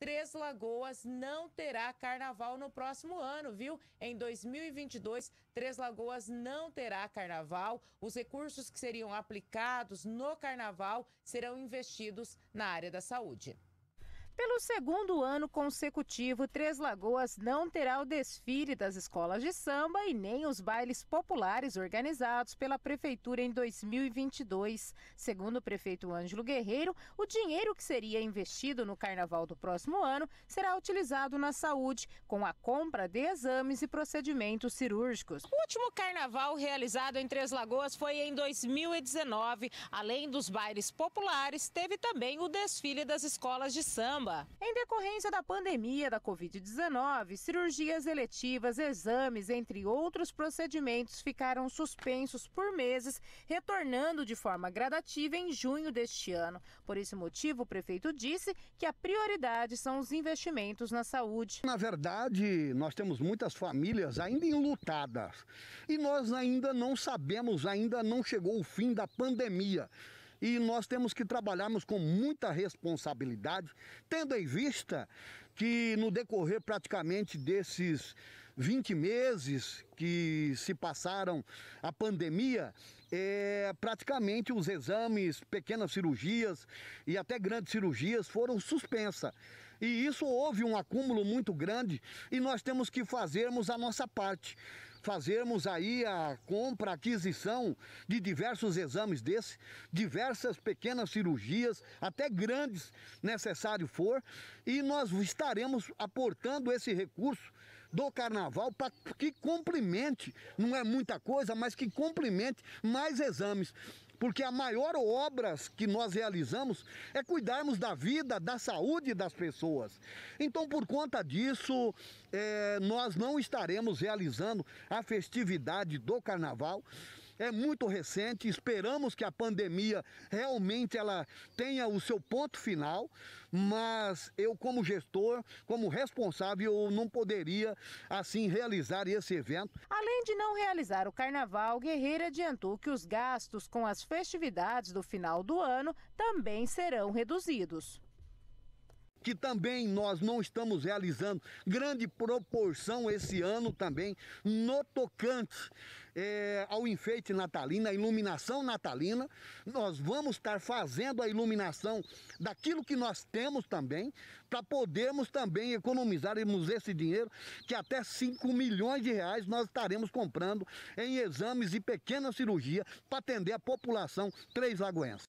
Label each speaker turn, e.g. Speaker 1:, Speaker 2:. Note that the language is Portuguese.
Speaker 1: Três Lagoas não terá carnaval no próximo ano, viu? Em 2022, Três Lagoas não terá carnaval. Os recursos que seriam aplicados no carnaval serão investidos na área da saúde. Pelo segundo ano consecutivo, Três Lagoas não terá o desfile das escolas de samba e nem os bailes populares organizados pela Prefeitura em 2022. Segundo o prefeito Ângelo Guerreiro, o dinheiro que seria investido no carnaval do próximo ano será utilizado na saúde, com a compra de exames e procedimentos cirúrgicos. O último carnaval realizado em Três Lagoas foi em 2019. Além dos bailes populares, teve também o desfile das escolas de samba. Em decorrência da pandemia da Covid-19, cirurgias eletivas, exames, entre outros procedimentos, ficaram suspensos por meses, retornando de forma gradativa em junho deste ano. Por esse motivo, o prefeito disse que a prioridade são os investimentos na saúde.
Speaker 2: Na verdade, nós temos muitas famílias ainda enlutadas e nós ainda não sabemos, ainda não chegou o fim da pandemia e nós temos que trabalharmos com muita responsabilidade, tendo em vista que no decorrer praticamente desses 20 meses que se passaram a pandemia, é, praticamente os exames, pequenas cirurgias e até grandes cirurgias foram suspensas. E isso houve um acúmulo muito grande e nós temos que fazermos a nossa parte fazermos aí a compra, aquisição de diversos exames desse, diversas pequenas cirurgias, até grandes, necessário for, e nós estaremos aportando esse recurso do carnaval para que complemente, não é muita coisa, mas que complemente mais exames. Porque a maior obra que nós realizamos é cuidarmos da vida, da saúde das pessoas. Então, por conta disso, é, nós não estaremos realizando a festividade do carnaval é muito recente. Esperamos que a pandemia realmente ela tenha o seu ponto final, mas eu como gestor, como responsável, eu não poderia assim realizar esse evento.
Speaker 1: Além de não realizar o carnaval, Guerreiro adiantou que os gastos com as festividades do final do ano também serão reduzidos
Speaker 2: que também nós não estamos realizando grande proporção esse ano também no tocante é, ao enfeite natalino, à iluminação natalina. Nós vamos estar fazendo a iluminação daquilo que nós temos também, para podermos também economizarmos esse dinheiro, que até 5 milhões de reais nós estaremos comprando em exames e pequena cirurgia para atender a população três lagoense.